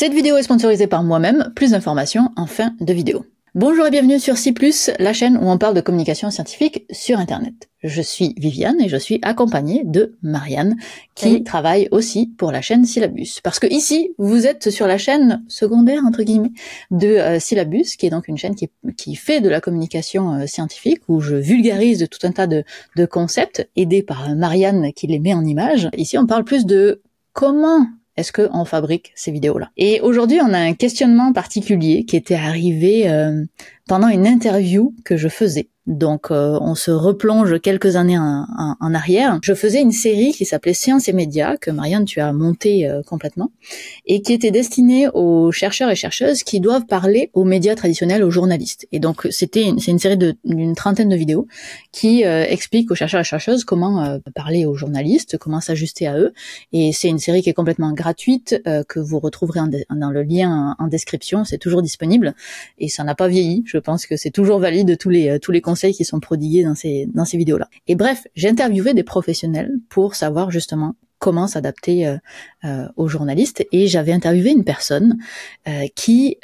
Cette vidéo est sponsorisée par moi-même. Plus d'informations en fin de vidéo. Bonjour et bienvenue sur C+, la chaîne où on parle de communication scientifique sur Internet. Je suis Viviane et je suis accompagnée de Marianne qui travaille aussi pour la chaîne Syllabus. Parce que ici, vous êtes sur la chaîne secondaire, entre guillemets, de euh, Syllabus, qui est donc une chaîne qui, fait de la communication euh, scientifique où je vulgarise tout un tas de, concepts aidés par Marianne qui les met en image. Ici, on parle plus de comment est-ce qu'on fabrique ces vidéos-là Et aujourd'hui, on a un questionnement particulier qui était arrivé euh, pendant une interview que je faisais. Donc euh, on se replonge quelques années en, arrière. Je faisais une série qui s'appelait Sciences et médias, que Marianne, tu as montée euh, complètement, et qui était destinée aux chercheurs et chercheuses qui doivent parler aux médias traditionnels, aux journalistes. Et donc c'était une, c'est une série d'une trentaine de vidéos qui euh, explique aux chercheurs et chercheuses comment euh, parler aux journalistes, comment s'ajuster à eux. Et c'est une série qui est complètement gratuite, que vous retrouverez dans le lien en description, c'est toujours disponible, et ça n'a pas vieilli. Je je pense que c'est toujours valide tous les, euh, tous les conseils qui sont prodigués dans ces, dans ces vidéos-là. Et bref, j'ai interviewé des professionnels pour savoir justement comment s'adapter euh, euh, aux journalistes. Et j'avais interviewé une personne qui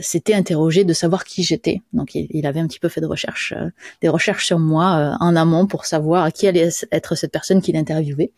s'était interrogée de savoir qui j'étais. Donc il, avait un petit peu fait de recherche, des recherches sur moi en amont pour savoir qui allait être cette personne qu'il interviewait.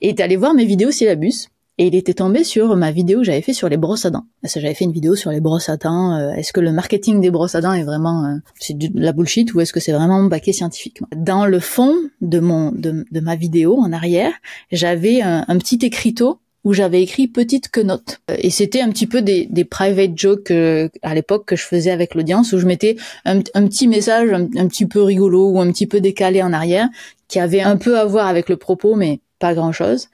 Et est allé voir mes vidéos syllabus et il était tombé sur ma vidéo que j'avais fait sur les brosses à dents. j'avais fait une vidéo sur les brosses à dents. Euh, est-ce que le marketing des brosses à dents est vraiment euh, c'est de la bullshit ou est-ce que c'est vraiment baqué scientifiquement Dans le fond de mon de, ma vidéo en arrière, j'avais un, petit écriteau où j'avais écrit petite que note. Euh, et c'était un petit peu des, private jokes à l'époque que je faisais avec l'audience où je mettais un, petit message un petit peu rigolo ou un petit peu décalé en arrière qui avait un peu à voir avec le propos mais pas grand chose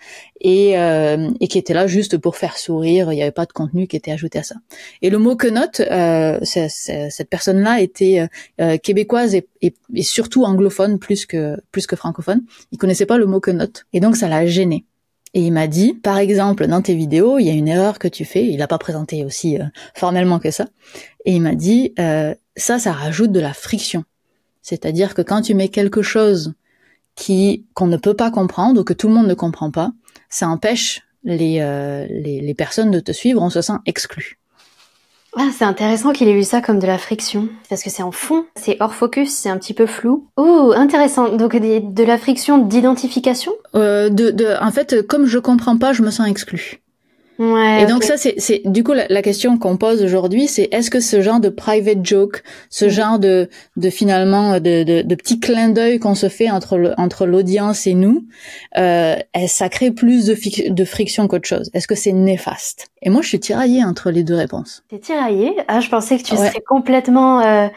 euh, et, qui était là juste pour faire sourire il n'y avait pas de contenu qui était ajouté à ça et le mot que note euh, cette personne là était euh, euh, québécoise et, surtout anglophone plus que plus que francophone il connaissait pas le mot que note et donc ça l'a gêné et il m'a dit, par exemple, dans tes vidéos, il y a une erreur que tu fais. Il l'a pas présenté aussi formellement que ça. Et il m'a dit, ça, ça rajoute de la friction. C'est-à-dire que quand tu mets quelque chose qui qu'on ne peut pas comprendre ou que tout le monde ne comprend pas, ça empêche euh, les, les, personnes de te suivre, on se sent exclu. Ah, c'est intéressant qu'il ait eu ça comme de la friction, parce que c'est en fond, c'est hors focus, c'est un petit peu flou. Oh, intéressant. Donc de, la friction d'identification euh, de, de, en fait, comme je comprends pas, je me sens exclu et donc ça, c'est du coup la, la question qu'on pose aujourd'hui, c'est est-ce que ce genre de private joke, ce mm. genre de, de finalement de, de, de petits clin d'œil qu'on se fait entre le, entre l'audience et nous, euh, ça crée plus de, de friction qu'autre chose. Est-ce que c'est néfaste Et moi, je suis tiraillée entre les deux réponses. T'es tiraillée Ah, je pensais que tu serais complètement euh, euh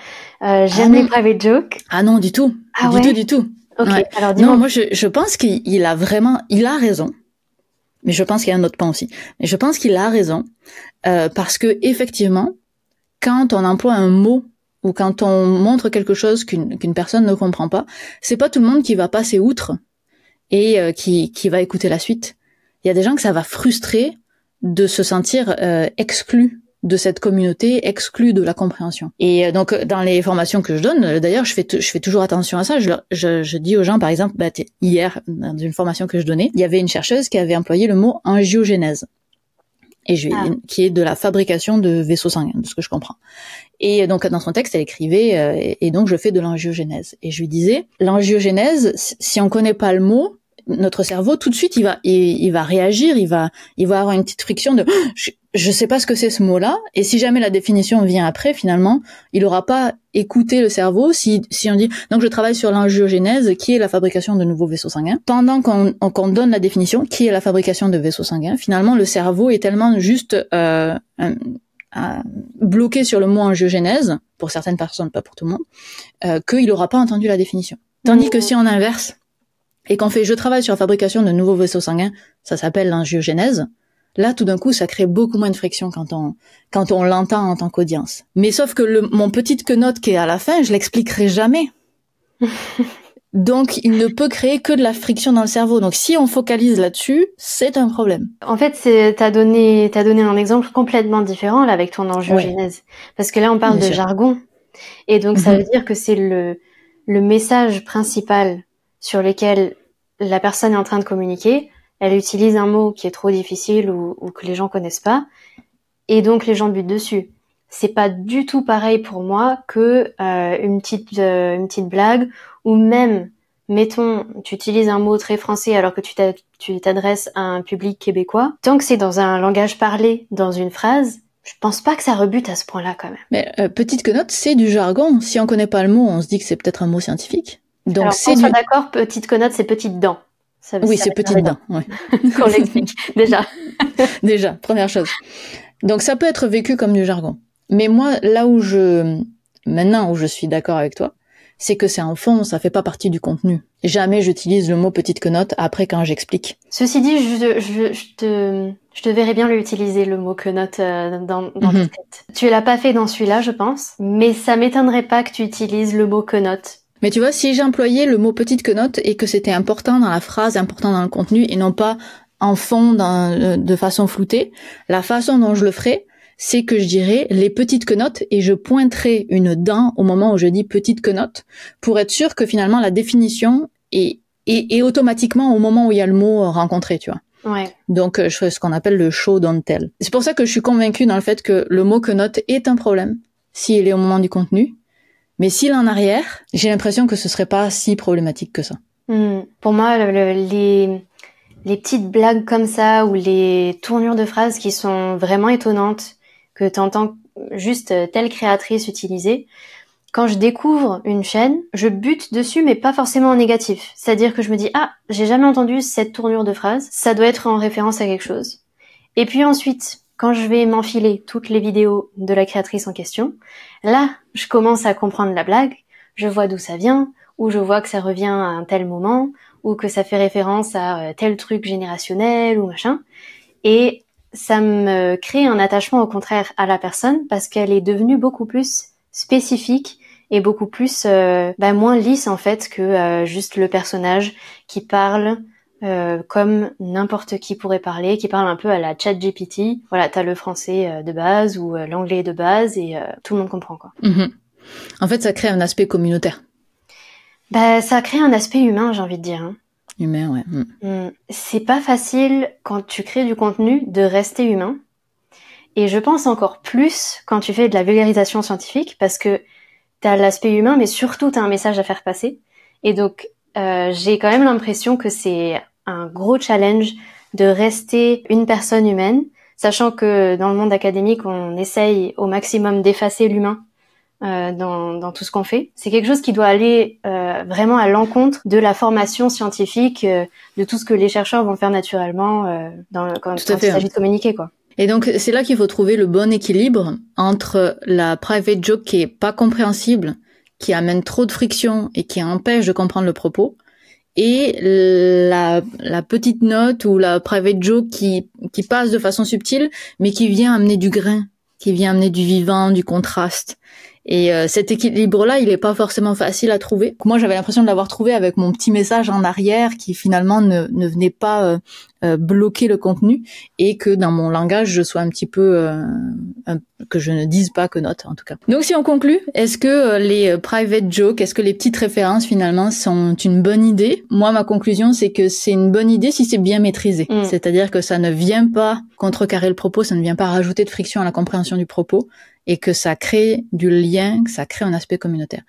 ah j'aime private joke. Ah non, du tout, ah du tout, du tout. Ok. dis Alors non, moi je, je pense qu'il a vraiment, il a raison mais je pense qu'il y a un autre pan aussi. Mais je pense qu'il a raison euh, parce que effectivement, quand on emploie un mot ou quand on montre quelque chose qu'une personne ne comprend pas, c'est pas tout le monde qui va passer outre et euh, qui, qui va écouter la suite. Il y a des gens que ça va frustrer de se sentir euh, exclu exclus de cette communauté exclue de la compréhension. Et euh, donc dans les formations que je donne, euh, d'ailleurs je fais je fais toujours attention à ça. Je, je, dis aux gens par exemple, bah, hier dans une formation que je donnais, il y avait une chercheuse qui avait employé le mot angiogénèse. Et ah. qui est de la fabrication de vaisseaux sanguins, de ce que je comprends. Et euh, donc dans son texte, elle écrivait, et, donc je fais de l'angiogénèse. Et je lui disais, l'angiogénèse, si on connaît pas le mot, notre cerveau tout de suite il va il, va réagir, il va il va avoir une petite friction de je, ne sais pas ce que c'est ce mot-là et si jamais la définition vient après finalement, il n'aura pas écouté le cerveau si si on dit donc je travaille sur l'angiogénèse qui est la fabrication de nouveaux vaisseaux sanguins. Pendant qu'on qu'on donne la définition qui est la fabrication de vaisseaux sanguins, finalement le cerveau est tellement juste euh, bloqué sur le mot angiogénèse, pour certaines personnes, pas pour tout le monde, euh, qu'il n'aura pas entendu la définition. Tandis que mmh. si on inverse, et quand fait je travaille sur la fabrication de nouveaux vaisseaux sanguins, ça s'appelle l'angiogénèse. Là, tout d'un coup, ça crée beaucoup moins de friction quand on, quand on l'entend en tant qu'audience. Mais sauf que le, mon petite note qui est à la fin, je l'expliquerai jamais. Donc, il ne peut créer que de la friction dans le cerveau. Donc, si on focalise là-dessus, c'est un problème. En fait, t'as donné, as donné un exemple complètement différent avec ton angiogénèse. Parce que là, on parle de jargon. Et donc, ça mhm. veut dire que c'est le, le message principal sur lesquels la personne est en train de communiquer, elle utilise un mot qui est trop difficile ou, que les gens connaissent pas, et donc les gens butent dessus. C'est pas du tout pareil pour moi que euh, une petite euh, une petite blague ou même mettons, tu utilises un mot très français alors que tu t'adresses à un public québécois, tant que c'est dans un langage parlé, dans une phrase, je pense pas que ça rebute à ce point-là quand même. Mais euh, petite que note, c'est du jargon. Si on connaît pas le mot, on se dit que c'est peut-être un mot scientifique. Donc c'est du... d'accord, petite connote, c'est petites dents. Ça oui, c'est petite dent. oui. Qu'on déjà. déjà, première chose. Donc ça peut être vécu comme du jargon. Mais moi, là où je maintenant où je suis d'accord avec toi, c'est que c'est en fond, ça fait pas partie du contenu. Jamais j'utilise le mot petite connote après quand j'explique. Ceci dit, je, je, te, je te verrais bien l'utiliser, le mot connote euh, dans, dans mm tête. Tu l'as pas fait dans celui-là, je pense, mais ça m'étonnerait pas que tu utilises le mot connote mais tu vois, si j'employais le mot petite note et que c'était important dans la phrase, important dans le contenu et non pas en fond euh, de façon floutée, la façon dont je le ferais, c'est que je dirais les petites notes et je pointerai une dent au moment où je dis petite note pour être sûr que finalement la définition est, est, automatiquement au moment où il y a le mot euh, rencontré, tu vois. Ouais. Donc, euh, je fais ce qu'on appelle le show don't tell. C'est pour ça que je suis convaincue dans le fait que le mot que note est un problème si il est au moment du contenu mais s'il en arrière, j'ai l'impression que ce serait pas si problématique que ça. Hmm. Pour moi, les, petites blagues comme ça ou les tournures de phrases qui sont vraiment étonnantes que tu entends juste telle créatrice utiliser. Quand je découvre une chaîne, je bute dessus, mais pas forcément en négatif. C'est-à-dire que je me dis, ah, j'ai jamais entendu cette tournure de phrase, ça doit être en référence à quelque chose. Et puis ensuite, quand je vais m'enfiler toutes les vidéos de la créatrice en question, là, je commence à comprendre la blague, je vois d'où ça vient, ou je vois que ça revient à un tel moment, ou que ça fait référence à euh, tel truc générationnel ou machin. Et ça me crée un attachement au contraire à la personne parce qu'elle est devenue beaucoup plus spécifique et beaucoup plus euh, bah, moins lisse en fait que euh, juste le personnage qui parle euh, comme n'importe qui pourrait parler, qui parle un peu à la chat GPT. Voilà, t'as le français euh, de base ou euh, l'anglais de base et tout le monde comprend quoi. Mhm. En fait, ça crée un aspect communautaire. Bah, ça crée un aspect humain, j'ai envie de dire. Hein. Humain, ouais. Mm. Mm. C'est pas facile quand tu crées du contenu de rester humain. Et je pense encore plus quand tu fais de la vulgarisation scientifique parce que t'as l'aspect humain, mais surtout t'as un message à faire passer. Et donc, euh, j'ai quand même l'impression que c'est un gros challenge de rester une personne humaine, sachant que dans le monde académique, on essaye au maximum d'effacer l'humain euh, dans, dans, tout ce qu'on fait. C'est quelque chose qui doit aller euh, vraiment à l'encontre de la formation scientifique, euh, de tout ce que les chercheurs vont faire naturellement dans, quand, quand il s'agit hein. de communiquer. Quoi. Et donc c'est là qu'il faut trouver le bon équilibre entre la private joke qui est pas compréhensible qui amène trop de friction et qui empêche de comprendre le propos, et la, petite note ou la private joke qui passe de façon subtile, mais qui vient amener du grain, qui vient amener du vivant, du contraste. Et euh, cet équilibre-là, il n'est pas forcément facile à trouver. moi, j'avais l'impression de l'avoir trouvé avec mon petit message en arrière qui finalement ne, ne venait pas euh, euh, bloquer le contenu et que dans mon langage, je sois un petit peu... que je ne dise pas que note, en tout cas. Donc si on conclut, est-ce que les private jokes, est-ce que les petites références finalement sont une bonne idée Moi, ma conclusion, c'est que c'est une bonne idée si c'est bien maîtrisé. Mm. C'est-à-dire que ça ne vient pas contrecarrer le propos, ça ne vient pas rajouter de friction à la compréhension du propos, et que ça crée du lien, que ça crée un aspect communautaire.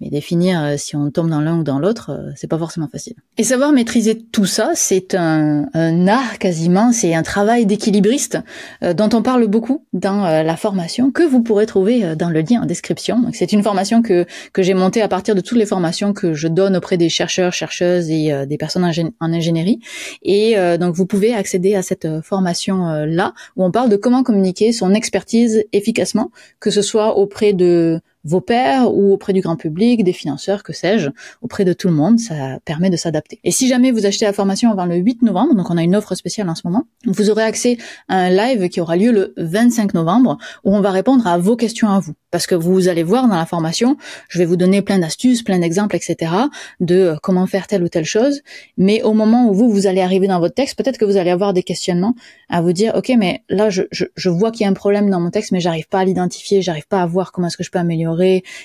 Mais définir euh, si on tombe dans l'un ou dans l'autre, euh, c'est pas forcément facile. Et savoir maîtriser tout ça, c'est un, art quasiment, c'est un travail d'équilibriste euh, dont on parle beaucoup dans la formation que vous pourrez trouver dans le lien en description. C'est une formation que, que j'ai montée à partir de toutes les formations que je donne auprès des chercheurs, chercheuses et des personnes en ingénierie. Et donc vous pouvez accéder à cette formation là où on parle de comment communiquer son expertise efficacement, que ce soit auprès de vos pairs ou auprès du grand public, des financeurs, que sais-je, auprès de tout le monde. Ça permet de s'adapter. Et si jamais vous achetez la formation avant le 8 novembre, donc on a une offre spéciale en ce moment, vous aurez accès à un live qui aura lieu le 25 novembre où on va répondre à vos questions à vous. Parce que vous allez voir dans la formation, je vais vous donner plein d'astuces, plein d'exemples, etc. de euh, comment faire telle ou telle chose. Mais au moment où vous, vous allez arriver dans votre texte, peut-être que vous allez avoir des questionnements à vous dire, OK, mais là, je, je, je vois qu'il y a un problème dans mon texte, mais j'arrive pas à l'identifier, j'arrive pas à voir comment est-ce que je peux améliorer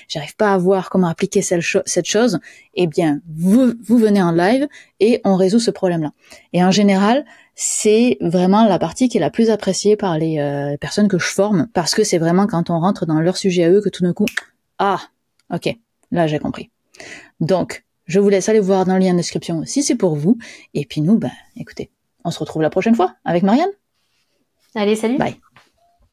j'arrive pas à voir comment appliquer cette, cette chose, eh bien, vous, vous venez en live et on résout ce problème-là. Et en général, c'est vraiment la partie qui est la plus appréciée par les euh, personnes que je forme, parce que c'est vraiment quand on rentre dans leur sujet à eux que tout d'un coup, ah, ok, là j'ai compris. Donc, je vous laisse aller voir dans le lien de description si c'est pour vous. Et puis nous, ben, écoutez, on se retrouve la prochaine fois avec Marianne. Allez, salut. Bye.